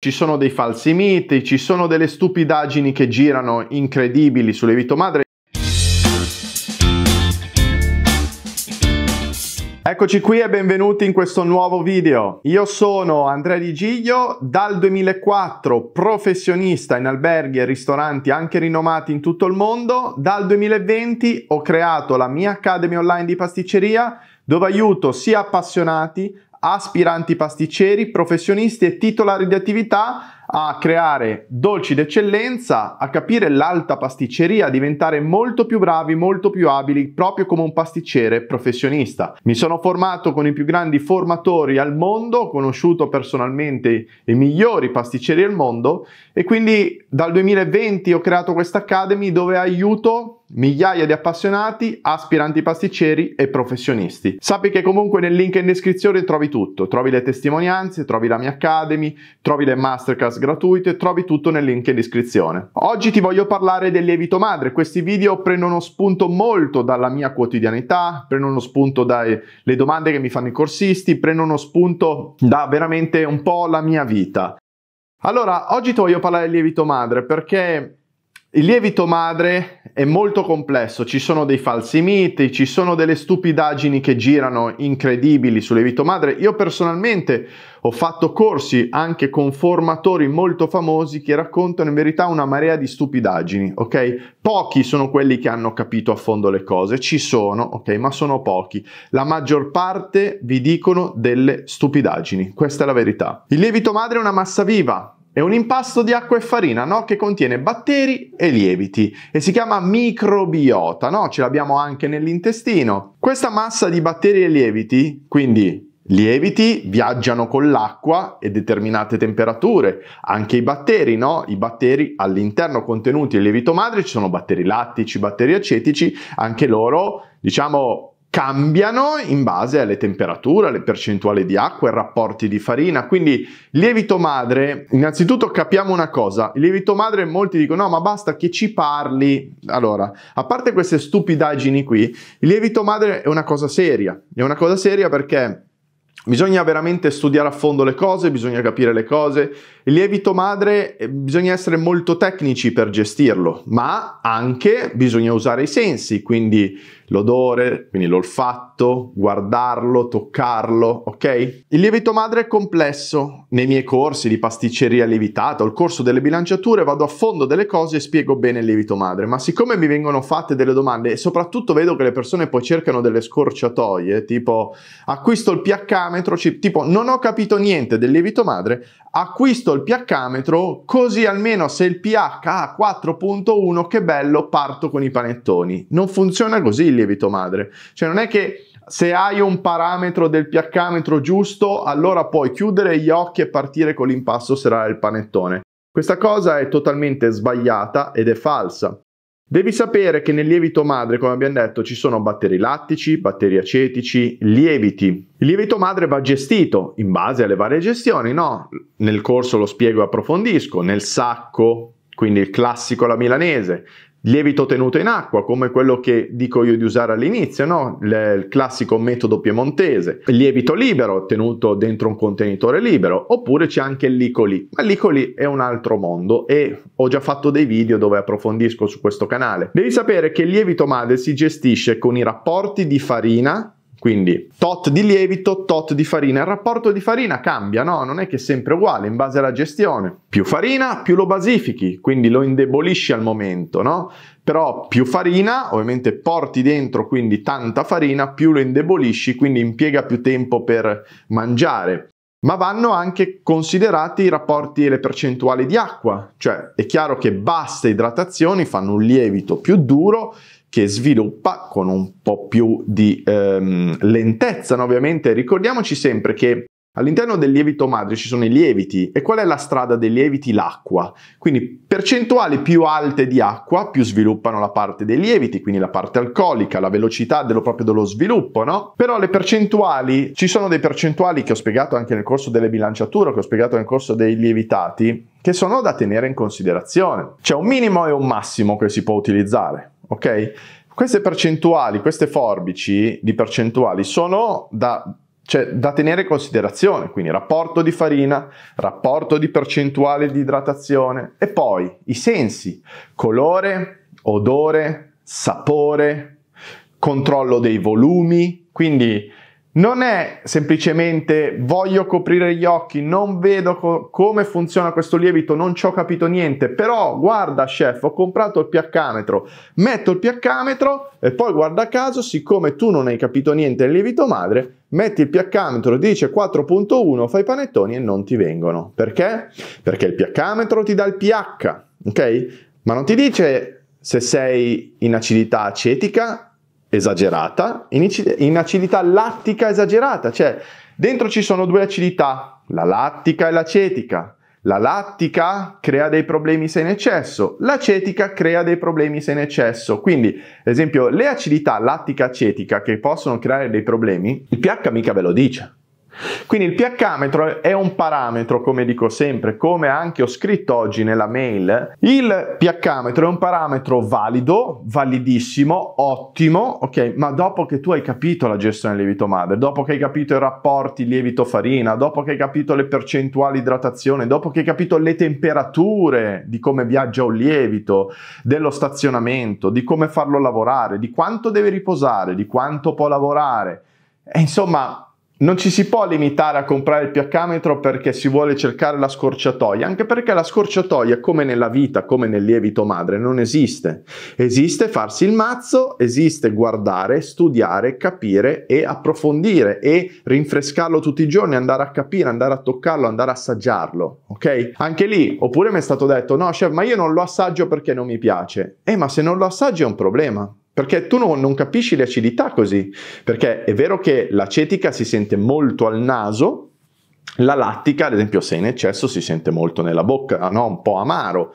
Ci sono dei falsi miti, ci sono delle stupidaggini che girano incredibili sulle madre. Eccoci qui e benvenuti in questo nuovo video. Io sono Andrea Di Giglio, dal 2004 professionista in alberghi e ristoranti anche rinomati in tutto il mondo. Dal 2020 ho creato la mia Academy Online di pasticceria dove aiuto sia appassionati aspiranti pasticceri, professionisti e titolari di attività a creare dolci d'eccellenza, a capire l'alta pasticceria, a diventare molto più bravi, molto più abili, proprio come un pasticcere professionista. Mi sono formato con i più grandi formatori al mondo, ho conosciuto personalmente i migliori pasticceri al mondo e quindi dal 2020 ho creato questa Academy dove aiuto migliaia di appassionati, aspiranti pasticceri e professionisti. Sappi che comunque nel link in descrizione trovi tutto, trovi le testimonianze, trovi la mia Academy, trovi le masterclass gratuite, trovi tutto nel link in descrizione. Oggi ti voglio parlare del lievito madre, questi video prendono spunto molto dalla mia quotidianità, prendono spunto dalle domande che mi fanno i corsisti, prendono spunto da veramente un po' la mia vita. Allora, oggi ti voglio parlare del lievito madre perché il lievito madre è molto complesso, ci sono dei falsi miti, ci sono delle stupidaggini che girano incredibili sul lievito madre. Io personalmente ho fatto corsi anche con formatori molto famosi che raccontano in verità una marea di stupidaggini, ok? Pochi sono quelli che hanno capito a fondo le cose, ci sono, ok, ma sono pochi. La maggior parte vi dicono delle stupidaggini, questa è la verità. Il lievito madre è una massa viva, è un impasto di acqua e farina no? che contiene batteri e lieviti e si chiama microbiota, no? ce l'abbiamo anche nell'intestino. Questa massa di batteri e lieviti, quindi lieviti viaggiano con l'acqua e determinate temperature, anche i batteri, no? I batteri all'interno contenuti nel lievito madre ci sono batteri lattici, batteri acetici, anche loro, diciamo, cambiano in base alle temperature, alle percentuali di acqua ai rapporti di farina. Quindi lievito madre, innanzitutto capiamo una cosa, il lievito madre molti dicono no ma basta che ci parli. Allora, a parte queste stupidaggini qui, il lievito madre è una cosa seria, è una cosa seria perché Bisogna veramente studiare a fondo le cose, bisogna capire le cose. Il lievito madre eh, bisogna essere molto tecnici per gestirlo, ma anche bisogna usare i sensi, quindi l'odore, quindi l'olfatto, guardarlo, toccarlo, ok? Il lievito madre è complesso. Nei miei corsi di pasticceria lievitata, al corso delle bilanciature, vado a fondo delle cose e spiego bene il lievito madre, ma siccome mi vengono fatte delle domande e soprattutto vedo che le persone poi cercano delle scorciatoie, tipo acquisto il pH ph tipo non ho capito niente del lievito madre, acquisto il pH-metro così almeno se il pH ha 4.1 che bello parto con i panettoni. Non funziona così il lievito madre, cioè non è che se hai un parametro del pH-metro giusto allora puoi chiudere gli occhi e partire con l'impasto serale del panettone. Questa cosa è totalmente sbagliata ed è falsa. Devi sapere che nel lievito madre, come abbiamo detto, ci sono batteri lattici, batteri acetici, lieviti. Il lievito madre va gestito in base alle varie gestioni, no? Nel corso lo spiego e approfondisco, nel sacco, quindi il classico alla milanese, lievito tenuto in acqua, come quello che dico io di usare all'inizio, no? il classico metodo piemontese, lievito libero tenuto dentro un contenitore libero, oppure c'è anche il licoli, ma il licoli è un altro mondo e ho già fatto dei video dove approfondisco su questo canale. Devi sapere che il lievito madre si gestisce con i rapporti di farina quindi tot di lievito, tot di farina. Il rapporto di farina cambia, no? Non è che è sempre uguale in base alla gestione. Più farina, più lo basifichi, quindi lo indebolisci al momento, no? Però più farina, ovviamente porti dentro quindi tanta farina, più lo indebolisci, quindi impiega più tempo per mangiare. Ma vanno anche considerati i rapporti e le percentuali di acqua, cioè è chiaro che basse idratazioni fanno un lievito più duro, che sviluppa con un po' più di ehm, lentezza, no? ovviamente. Ricordiamoci sempre che All'interno del lievito madre ci sono i lieviti e qual è la strada dei lieviti? L'acqua. Quindi percentuali più alte di acqua più sviluppano la parte dei lieviti, quindi la parte alcolica, la velocità dello, proprio dello sviluppo, no? Però le percentuali, ci sono dei percentuali che ho spiegato anche nel corso delle bilanciature, che ho spiegato nel corso dei lievitati, che sono da tenere in considerazione. C'è un minimo e un massimo che si può utilizzare ok? Queste percentuali, queste forbici di percentuali sono da, cioè, da tenere in considerazione, quindi rapporto di farina, rapporto di percentuale di idratazione e poi i sensi, colore, odore, sapore, controllo dei volumi, quindi non è semplicemente voglio coprire gli occhi, non vedo co- come funziona questo lievito, non ci ho capito niente, però guarda chef, ho comprato il pH metro, metto il pH metro e poi guarda caso, siccome tu non hai capito niente del lievito madre, metti il pH metro, dice 4.1, fai panettoni e non ti vengono. Perché? Perché il pH metro ti dà il pH, ok? Ma non ti dice se sei in acidità acetica esagerata, in acidità lattica esagerata, cioè dentro ci sono due acidità, la lattica e l'acetica. La lattica crea dei problemi se in eccesso, l'acetica crea dei problemi se in eccesso. Quindi, ad esempio, le acidità lattica-acetica che possono creare dei problemi, il pH mica ve lo dice. Quindi il pH metro è un parametro, come dico sempre, come anche ho scritto oggi nella mail. Il pH metro è un parametro valido, validissimo, ottimo, ok, ma dopo che tu hai capito la gestione del lievito madre, dopo che hai capito i rapporti lievito farina, dopo che hai capito le percentuali idratazione, dopo che hai capito le temperature di come viaggia un lievito, dello stazionamento, di come farlo lavorare, di quanto deve riposare, di quanto può lavorare. E insomma, non ci si può limitare a comprare il pH-metro perché si vuole cercare la scorciatoia, anche perché la scorciatoia, come nella vita, come nel lievito madre, non esiste. Esiste farsi il mazzo, esiste guardare, studiare, capire e approfondire e rinfrescarlo tutti i giorni, andare a capire, andare a toccarlo, andare a assaggiarlo, ok? Anche lì, oppure mi è stato detto, no chef, ma io non lo assaggio perché non mi piace. Eh, ma se non lo assaggi è un problema perché tu no, non capisci le acidità così, perché è vero che l'acetica si sente molto al naso, la lattica, ad esempio, se è in eccesso si sente molto nella bocca, no? un po' amaro.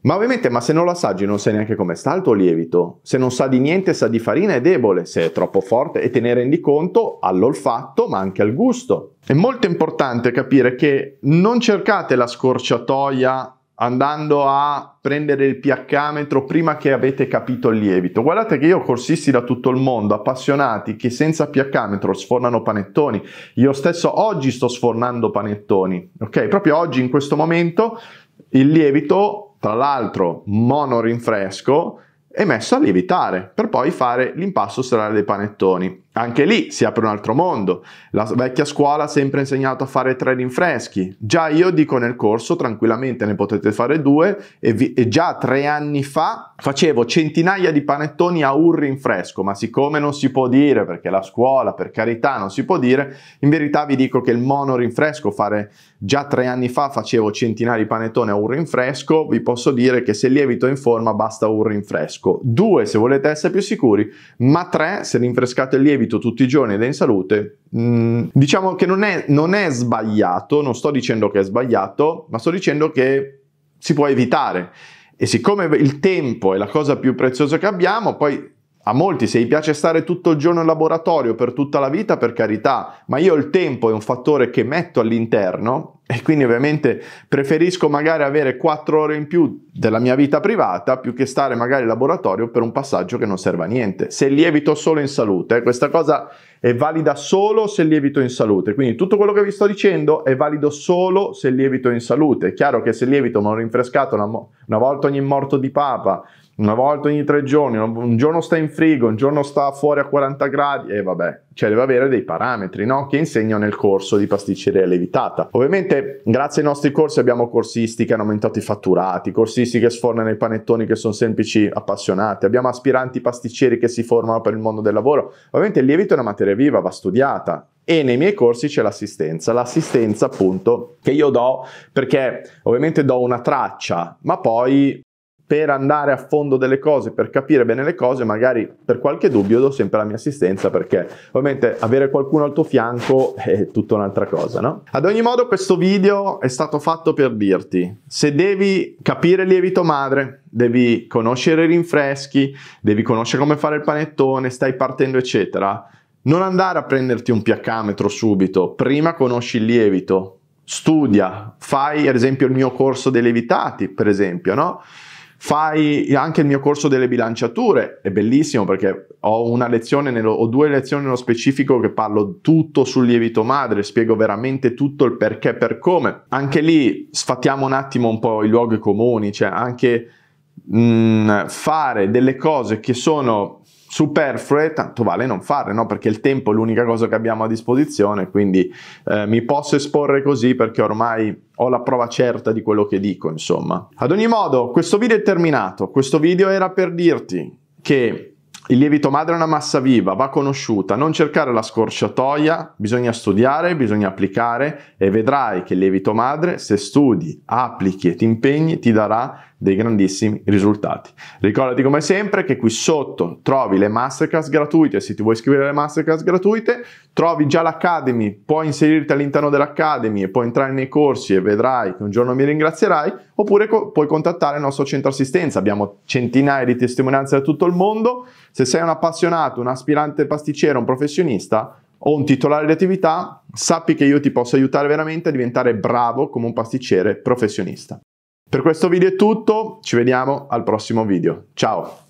Ma ovviamente, ma se non lo assaggi non sai neanche come sta il tuo lievito. Se non sa di niente, sa di farina, è debole. Se è troppo forte e te ne rendi conto all'olfatto, ma anche al gusto. È molto importante capire che non cercate la scorciatoia andando a prendere il pH metro prima che avete capito il lievito. Guardate che io ho corsisti da tutto il mondo, appassionati che senza pH metro sfornano panettoni. Io stesso oggi sto sfornando panettoni, ok? Proprio oggi in questo momento il lievito, tra l'altro mono rinfresco, è messo a lievitare per poi fare l'impasto serale dei panettoni. Anche lì si apre un altro mondo. La vecchia scuola ha sempre insegnato a fare trading freschi. Già io dico nel corso, tranquillamente ne potete fare due, e, vi, e già tre anni fa facevo centinaia di panettoni a urri in fresco, ma siccome non si può dire, perché la scuola, per carità, non si può dire, in verità vi dico che il mono rinfresco, fare già tre anni fa facevo centinaia di panettoni a urri in fresco, vi posso dire che se lievito in forma basta urri in fresco. Due se volete essere più sicuri, ma tre se rinfrescate il lievito evito tutti i giorni ed è in salute, mh, mm, diciamo che non è, non è sbagliato, non sto dicendo che è sbagliato, ma sto dicendo che si può evitare. E siccome il tempo è la cosa più preziosa che abbiamo, poi a molti, se gli piace stare tutto il giorno in laboratorio per tutta la vita, per carità, ma io il tempo è un fattore che metto all'interno e quindi ovviamente preferisco magari avere quattro ore in più della mia vita privata più che stare magari in laboratorio per un passaggio che non serve a niente. Se lievito solo in salute, questa cosa è valida solo se lievito in salute, quindi tutto quello che vi sto dicendo è valido solo se lievito in salute. È chiaro che se lievito non ho rinfrescato una, una volta ogni morto di papa, una volta ogni tre giorni, un giorno sta in frigo, un giorno sta fuori a 40 gradi e vabbè, cioè deve avere dei parametri no? che insegno nel corso di pasticceria levitata. Ovviamente grazie ai nostri corsi abbiamo corsisti che hanno aumentato i fatturati, corsisti che sfornano i panettoni che sono semplici appassionati, abbiamo aspiranti pasticceri che si formano per il mondo del lavoro. Ovviamente il lievito è una materia viva, va studiata, e nei miei corsi c'è l'assistenza, l'assistenza appunto che io do perché ovviamente do una traccia, ma poi per andare a fondo delle cose, per capire bene le cose, magari per qualche dubbio do sempre la mia assistenza perché ovviamente avere qualcuno al tuo fianco è tutta un'altra cosa, no? Ad ogni modo questo video è stato fatto per dirti, se devi capire il lievito madre, devi conoscere i rinfreschi, devi conoscere come fare il panettone, stai partendo eccetera, non andare a prenderti un pH subito, prima conosci il lievito, studia, fai ad esempio il mio corso dei lievitati, per esempio, no? Fai anche il mio corso delle bilanciature, è bellissimo perché ho una lezione nello, ho due lezioni nello specifico che parlo tutto sul lievito madre, spiego veramente tutto il perché e per come. Anche lì sfattiamo un attimo un po' i luoghi comuni, cioè anche mh, mm, fare delle cose che sono superflue, tanto vale non fare, no? perché il tempo è l'unica cosa che abbiamo a disposizione, quindi eh, mi posso esporre così perché ormai ho la prova certa di quello che dico, insomma. Ad ogni modo, questo video è terminato, questo video era per dirti che il lievito madre è una massa viva, va conosciuta, non cercare la scorciatoia, bisogna studiare, bisogna applicare e vedrai che il lievito madre, se studi, applichi e ti impegni, ti darà dei grandissimi risultati. Ricordati come sempre che qui sotto trovi le masterclass gratuite, se ti vuoi iscrivere alle masterclass gratuite, trovi già l'Academy, puoi inserirti all'interno dell'Academy e puoi entrare nei corsi e vedrai che un giorno mi ringrazierai, oppure co- puoi contattare il nostro centro assistenza, abbiamo centinaia di testimonianze da tutto il mondo, se sei un appassionato, un aspirante pasticcere, un professionista, o un titolare di attività, sappi che io ti posso aiutare veramente a diventare bravo come un pasticcere professionista. Per questo video è tutto, ci vediamo al prossimo video. Ciao!